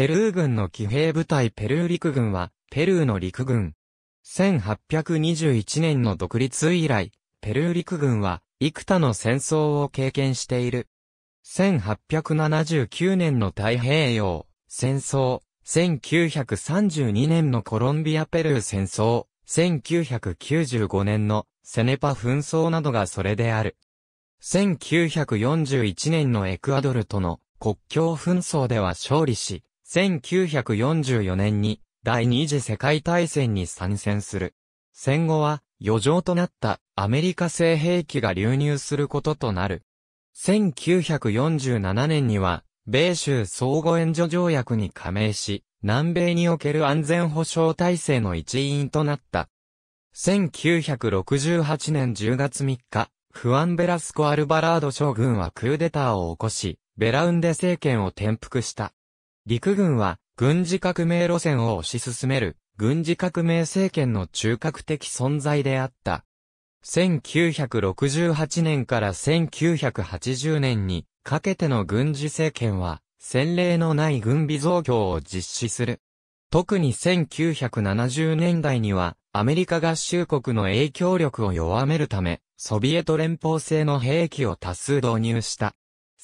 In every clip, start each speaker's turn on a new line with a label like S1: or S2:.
S1: ペルー軍の騎兵部隊ペルー陸軍は、ペルーの陸軍。1821年の独立以来、ペルー陸軍は、幾多の戦争を経験している。1879年の太平洋戦争、1932年のコロンビア・ペルー戦争、1995年のセネパ紛争などがそれである。1941年のエクアドルとの国境紛争では勝利し、1944年に第二次世界大戦に参戦する。戦後は余剰となったアメリカ製兵器が流入することとなる。1947年には米州相互援助条約に加盟し、南米における安全保障体制の一員となった。1968年10月3日、フアン・ベラスコ・アルバラード将軍はクーデターを起こし、ベラウンデ政権を転覆した。陸軍は軍事革命路線を推し進める軍事革命政権の中核的存在であった。1968年から1980年にかけての軍事政権は先例のない軍備増強を実施する。特に1970年代にはアメリカ合衆国の影響力を弱めるためソビエト連邦製の兵器を多数導入した。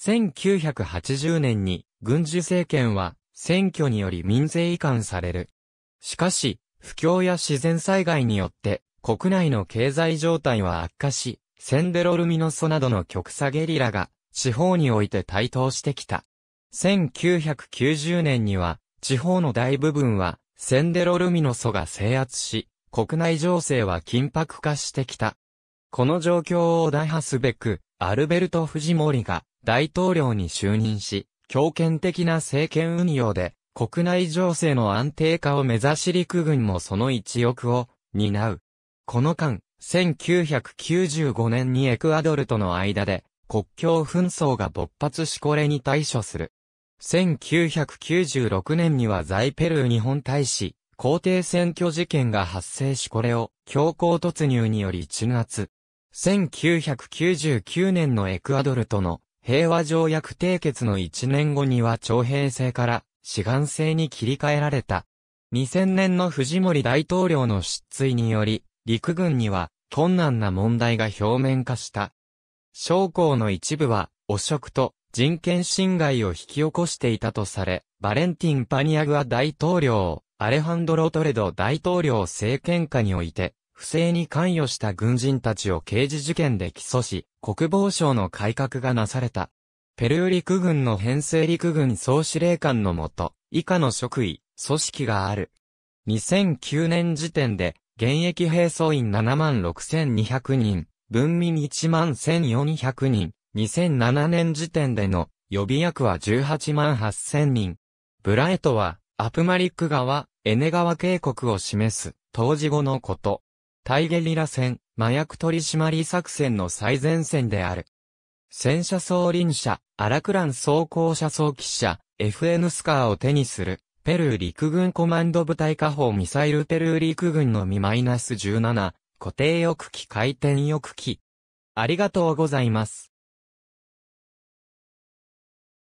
S1: 1980年に軍事政権は選挙により民税移管される。しかし、不況や自然災害によって国内の経済状態は悪化し、センデロルミノソなどの極左ゲリラが地方において台頭してきた。1990年には地方の大部分はセンデロルミノソが制圧し、国内情勢は緊迫化してきた。この状況を打破すべく、アルベルト・フジモリが大統領に就任し、強権的な政権運用で、国内情勢の安定化を目指し陸軍もその一翼を担う。この間、1995年にエクアドルとの間で国境紛争が勃発しこれに対処する。1996年には在ペルー日本大使、皇帝選挙事件が発生しこれを強行突入により鎮圧。1999年のエクアドルとの平和条約締結の1年後には徴兵制から志願制に切り替えられた。2000年の藤森大統領の失墜により、陸軍には困難な問題が表面化した。将校の一部は汚職と人権侵害を引き起こしていたとされ、バレンティン・パニアグア大統領、アレハンドロ・トレド大統領政権下において、不正に関与した軍人たちを刑事事件で起訴し、国防省の改革がなされた。ペルー陸軍の編成陸軍総司令官のもと、以下の職位、組織がある。2009年時点で、現役兵装員76,200人、文民11,400人、2007年時点での予備役は188,000人。ブラエトは、アプマリック川、エネ川渓谷を示す、当時後のこと。タイゲリラ戦、麻薬取締作戦の最前線である。戦車装輪車、アラクラン装甲車装機車、FN スカーを手にする、ペルー陸軍コマンド部隊下方ミサイルペルー陸軍のマイナス -17、固定翼機回転翼機。ありがとうございます。